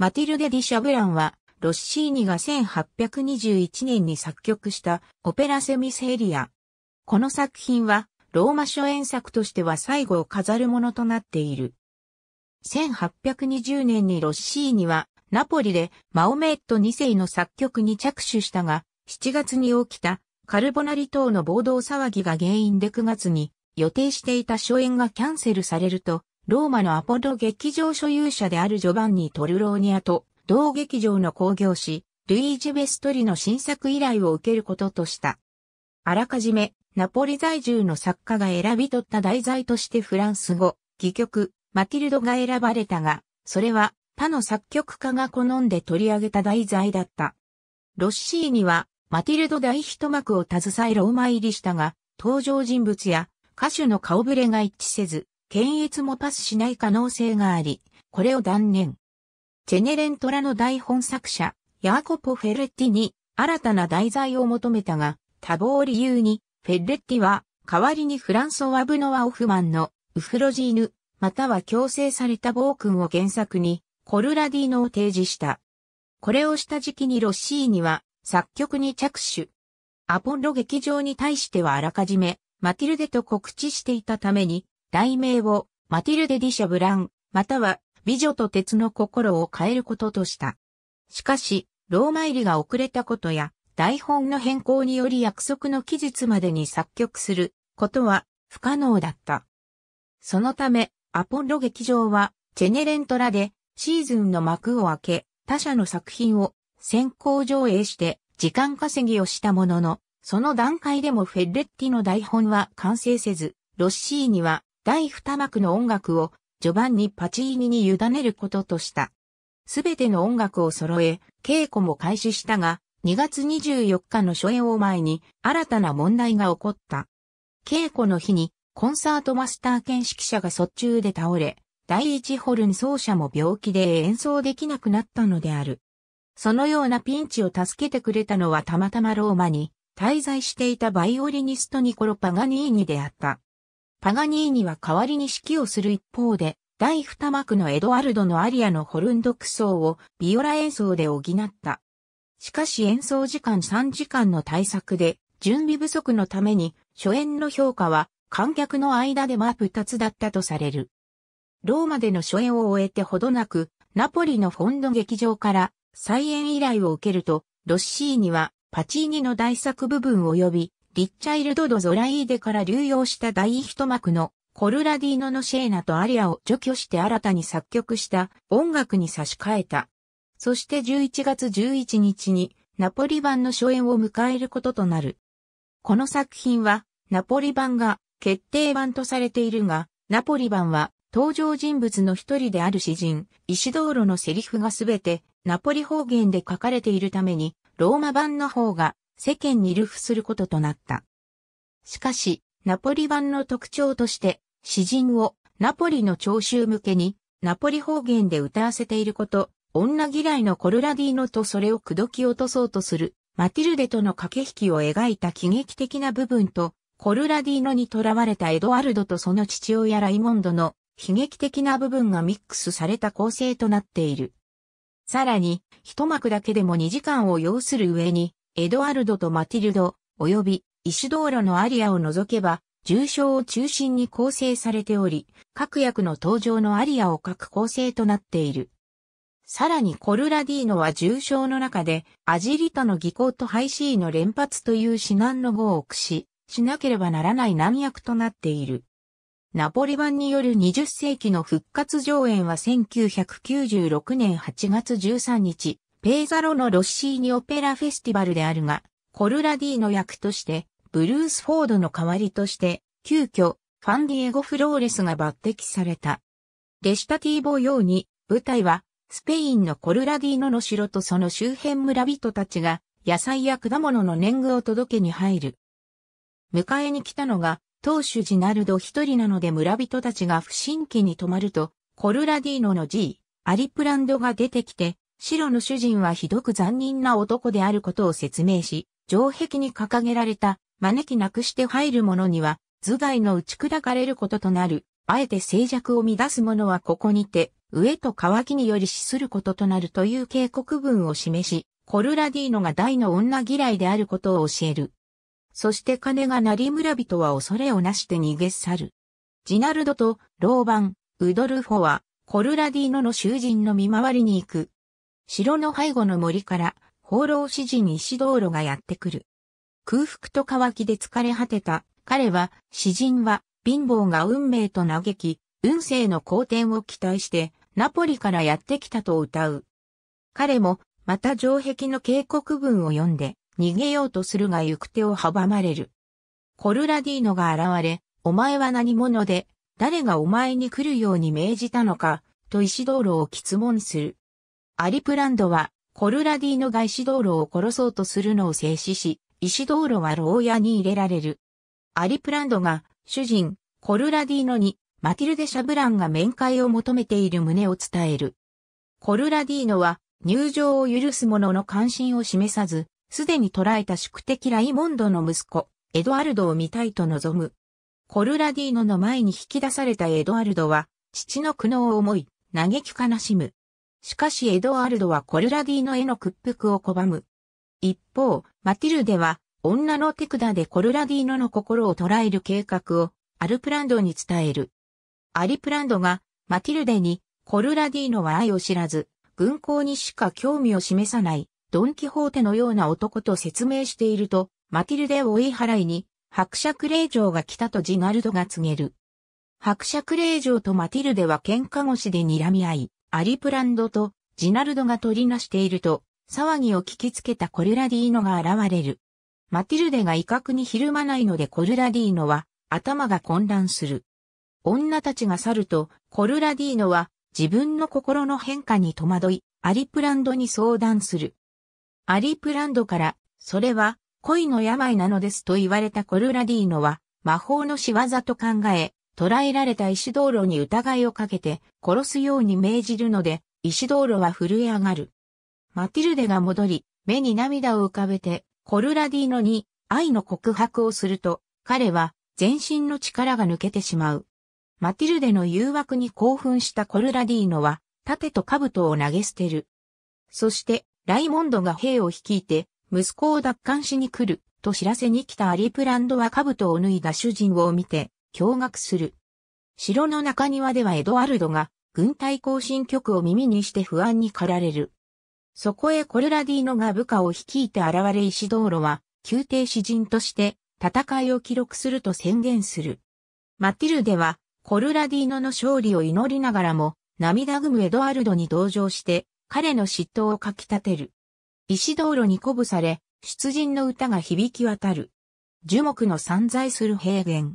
マティルデ・ディ・シャブランは、ロッシーニが1821年に作曲したオペラセミセリア。この作品は、ローマ初演作としては最後を飾るものとなっている。1820年にロッシーニは、ナポリでマオメット2世の作曲に着手したが、7月に起きたカルボナリ島の暴動騒ぎが原因で9月に予定していた初演がキャンセルされると、ローマのアポロ劇場所有者であるジョバンニ・トルローニアと同劇場の興行師、ルイージ・ベストリの新作依頼を受けることとした。あらかじめ、ナポリ在住の作家が選び取った題材としてフランス語、戯曲、マティルドが選ばれたが、それは他の作曲家が好んで取り上げた題材だった。ロッシーには、マティルド大一幕を携えローマ入りしたが、登場人物や歌手の顔ぶれが一致せず、検閲もパスしない可能性があり、これを断念。チェネレントラの台本作者、ヤーコポ・フェレッティに新たな題材を求めたが、多忙理由に、フェレッティは代わりにフランソワ・ブノワ・オフマンのウフロジーヌ、または強制された暴君を原作に、コルラディーノを提示した。これをした時期にロッシーニは作曲に着手。アポロ劇場に対してはあらかじめ、マティルデと告知していたために、題名をマティルデ・ディ・シャブラン、または美女と鉄の心を変えることとした。しかし、ローマ入りが遅れたことや、台本の変更により約束の期日までに作曲することは不可能だった。そのため、アポロ劇場は、ジェネレントラでシーズンの幕を開け、他社の作品を先行上映して時間稼ぎをしたものの、その段階でもフェッレッティの台本は完成せず、ロッシーには第二幕の音楽をジョバンニ・パチーニに委ねることとした。すべての音楽を揃え、稽古も開始したが、2月24日の初演を前に新たな問題が起こった。稽古の日にコンサートマスター兼指揮者が卒中で倒れ、第一ホルン奏者も病気で演奏できなくなったのである。そのようなピンチを助けてくれたのはたまたまローマに滞在していたバイオリニストニコロ・パガニーニであった。パガニーニは代わりに指揮をする一方で、第二幕のエドワルドのアリアのホルンドク奏をビオラ演奏で補った。しかし演奏時間3時間の対策で、準備不足のために、初演の評価は観客の間でマープつだったとされる。ローマでの初演を終えてほどなく、ナポリのフォンド劇場から再演依頼を受けると、ロッシーニはパチーニの大作部分及びリッチャイルド・ド・ゾライーデから流用した第一幕のコルラディーノのシェーナとアリアを除去して新たに作曲した音楽に差し替えた。そして11月11日にナポリ版の初演を迎えることとなる。この作品はナポリ版が決定版とされているが、ナポリ版は登場人物の一人である詩人、石道路のセリフがすべてナポリ方言で書かれているために、ローマ版の方が世間に流布することとなった。しかし、ナポリ版の特徴として、詩人をナポリの聴衆向けに、ナポリ方言で歌わせていること、女嫌いのコルラディーノとそれを口説き落とそうとする、マティルデとの駆け引きを描いた喜劇的な部分と、コルラディーノに囚われたエドワルドとその父親ライモンドの悲劇的な部分がミックスされた構成となっている。さらに、一幕だけでも2時間を要する上に、エドアルドとマティルド、及びイシュドーロのアリアを除けば、重症を中心に構成されており、各役の登場のアリアを書く構成となっている。さらにコルラディーノは重症の中で、アジリタの技巧とハイシーの連発という至難の号を駆使しなければならない難役となっている。ナポリ版による20世紀の復活上演は1996年8月13日、ペーザロのロッシーニオペラフェスティバルであるが、コルラディーの役として、ブルースフォードの代わりとして、急遽、ファンディエゴ・フローレスが抜擢された。レシタティーボ用に、舞台は、スペインのコルラディーノの城とその周辺村人たちが、野菜や果物の年貢を届けに入る。迎えに来たのが、当主ジナルド一人なので村人たちが不審機に泊まると、コルラディーノの G、アリプランドが出てきて、白の主人はひどく残忍な男であることを説明し、城壁に掲げられた、招きなくして入る者には、頭蓋の打ち砕かれることとなる、あえて静寂を乱す者はここにて、上と乾きにより死することとなるという警告文を示し、コルラディーノが大の女嫌いであることを教える。そして金がり村人は恐れをなして逃げ去る。ジナルドと、ローバン、ウドルフォは、コルラディーノの囚人の見回りに行く。城の背後の森から、放浪詩人石道路がやってくる。空腹と乾きで疲れ果てた、彼は、詩人は、貧乏が運命と嘆き、運勢の好転を期待して、ナポリからやってきたと歌う。彼も、また城壁の警告文を読んで、逃げようとするが行く手を阻まれる。コルラディーノが現れ、お前は何者で、誰がお前に来るように命じたのか、と石道路を質問する。アリプランドは、コルラディの外資道路を殺そうとするのを制止し、石道路は牢屋に入れられる。アリプランドが、主人、コルラディノに、マティルデ・シャブランが面会を求めている旨を伝える。コルラディーノは、入場を許す者の関心を示さず、すでに捕らえた宿敵ライモンドの息子、エドアルドを見たいと望む。コルラディーノの前に引き出されたエドアルドは、父の苦悩を思い、嘆き悲しむ。しかしエドワルドはコルラディーノへの屈服を拒む。一方、マティルデは、女の手札でコルラディーノの心を捉える計画を、アルプランドに伝える。アリプランドが、マティルデに、コルラディーノは愛を知らず、軍港にしか興味を示さない、ドンキホーテのような男と説明していると、マティルデを追い払いに、伯爵令嬢が来たとジナルドが告げる。伯爵令嬢とマティルデは喧嘩腰で睨み合い、アリプランドとジナルドが取りなしていると、騒ぎを聞きつけたコルラディーノが現れる。マティルデが威嚇にひるまないのでコルラディーノは頭が混乱する。女たちが去ると、コルラディーノは自分の心の変化に戸惑い、アリプランドに相談する。アリプランドから、それは恋の病なのですと言われたコルラディーノは魔法の仕業と考え、捕らえられた石道路に疑いをかけて殺すように命じるので、石道路は震え上がる。マティルデが戻り、目に涙を浮かべて、コルラディーノに愛の告白をすると、彼は全身の力が抜けてしまう。マティルデの誘惑に興奮したコルラディーノは、盾と兜を投げ捨てる。そして、ライモンドが兵を率いて、息子を奪還しに来る、と知らせに来たアリプランドは兜を脱いだ主人を見て、驚愕する。城の中庭ではエドワルドが軍隊行進曲を耳にして不安に駆られる。そこへコルラディーノが部下を率いて現れ石道路は宮廷詩人として戦いを記録すると宣言する。マティルデはコルラディーノの勝利を祈りながらも涙ぐむエドワルドに同情して彼の嫉妬をかき立てる。石道路に鼓舞され、出陣の歌が響き渡る。樹木の散在する平原。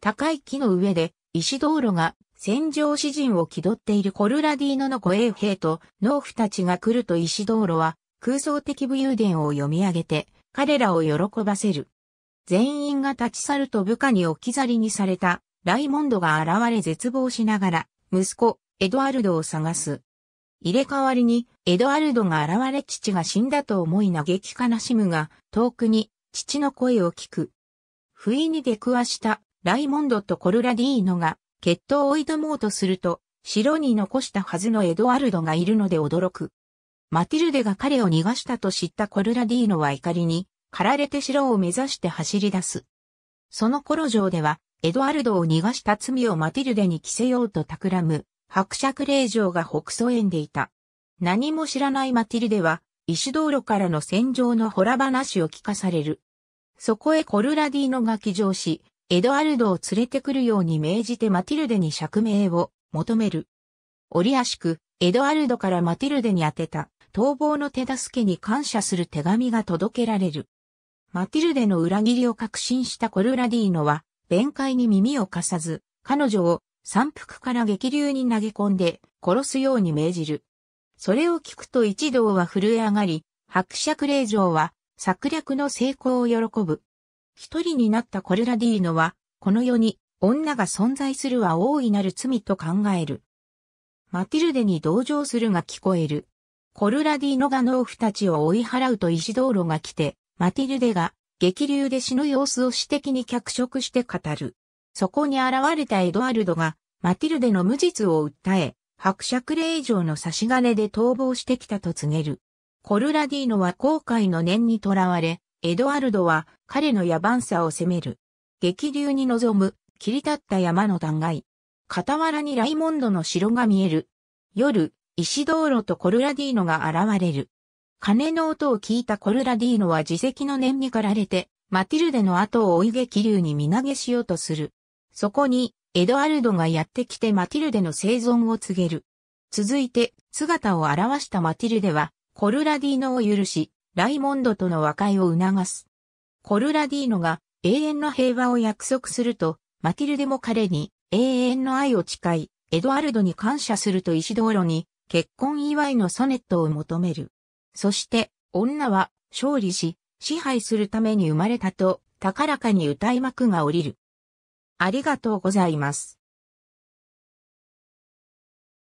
高い木の上で、石道路が戦場詩人を気取っているコルラディーノの護衛兵と農夫たちが来ると石道路は空想的武勇伝を読み上げて彼らを喜ばせる。全員が立ち去ると部下に置き去りにされたライモンドが現れ絶望しながら息子エドアルドを探す。入れ替わりにエドアルドが現れ父が死んだと思い嘆き悲しむが遠くに父の声を聞く。不意に出くわしたライモンドとコルラディーノが決闘を挑もうとすると、城に残したはずのエドワルドがいるので驚く。マティルデが彼を逃がしたと知ったコルラディーノは怒りに、駆られて城を目指して走り出す。その頃城では、エドワルドを逃がした罪をマティルデに着せようと企む、伯爵令嬢が北曽園でいた。何も知らないマティルデは、石道路からの戦場のほら話を聞かされる。そこへコルラディーノが騎乗し、エドアルドを連れてくるように命じてマティルデに釈明を求める。折あしく、エドアルドからマティルデに宛てた逃亡の手助けに感謝する手紙が届けられる。マティルデの裏切りを確信したコルラディーノは、弁解に耳を貸さず、彼女を山腹から激流に投げ込んで殺すように命じる。それを聞くと一同は震え上がり、伯爵令嬢は策略の成功を喜ぶ。一人になったコルラディーノは、この世に女が存在するは大いなる罪と考える。マティルデに同情するが聞こえる。コルラディーノが農夫たちを追い払うと石道路が来て、マティルデが激流で死の様子を私的に脚色して語る。そこに現れたエドワルドが、マティルデの無実を訴え、伯爵令状の差し金で逃亡してきたと告げる。コルラディーノは後悔の念にとらわれ、エドワルドは彼の野蛮さを責める。激流に臨む、切り立った山の断崖。傍らにライモンドの城が見える。夜、石道路とコルラディーノが現れる。鐘の音を聞いたコルラディーノは自責の念に駆られて、マティルデの後を追い激流に身投げしようとする。そこに、エドワルドがやってきてマティルデの生存を告げる。続いて、姿を現したマティルデは、コルラディーノを許し、ライモンドとの和解を促す。コルラディーノが永遠の平和を約束すると、マティルデも彼に永遠の愛を誓い、エドアルドに感謝すると石道路に結婚祝いのソネットを求める。そして女は勝利し、支配するために生まれたと高らかに歌い幕が降りる。ありがとうございます。